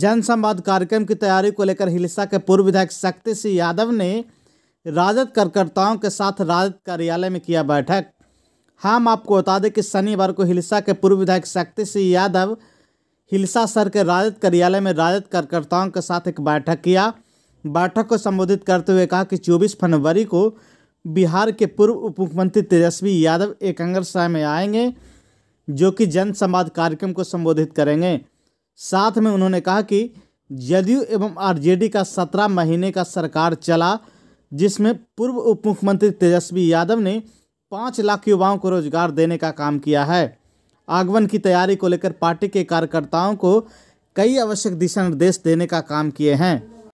जनसंवाद कार्यक्रम की तैयारी को लेकर हिलसा के पूर्व विधायक शक्ति सिंह यादव ने राजद कार्यकर्ताओं के साथ राजद कार्यालय में किया बैठक हम आपको बता दें कि शनिवार को हिलसा के पूर्व विधायक शक्ति सिंह यादव हिलसा सर के राजद कार्यालय में राजद कार्यकर्ताओं के साथ एक बैठक किया बैठक को संबोधित करते हुए कहा कि 24 फरवरी को बिहार के पूर्व उप मुख्यमंत्री तेजस्वी यादव एकंगरसाय में आएंगे जो कि जन संवाद कार्यक्रम को संबोधित करेंगे साथ में उन्होंने कहा कि जदयू एवं आरजेडी का सत्रह महीने का सरकार चला जिसमें पूर्व उप मुख्यमंत्री तेजस्वी यादव ने पाँच लाख युवाओं को रोजगार देने का काम किया है आगमन की तैयारी को लेकर पार्टी के कार्यकर्ताओं को कई आवश्यक दिशा निर्देश देने का काम किए हैं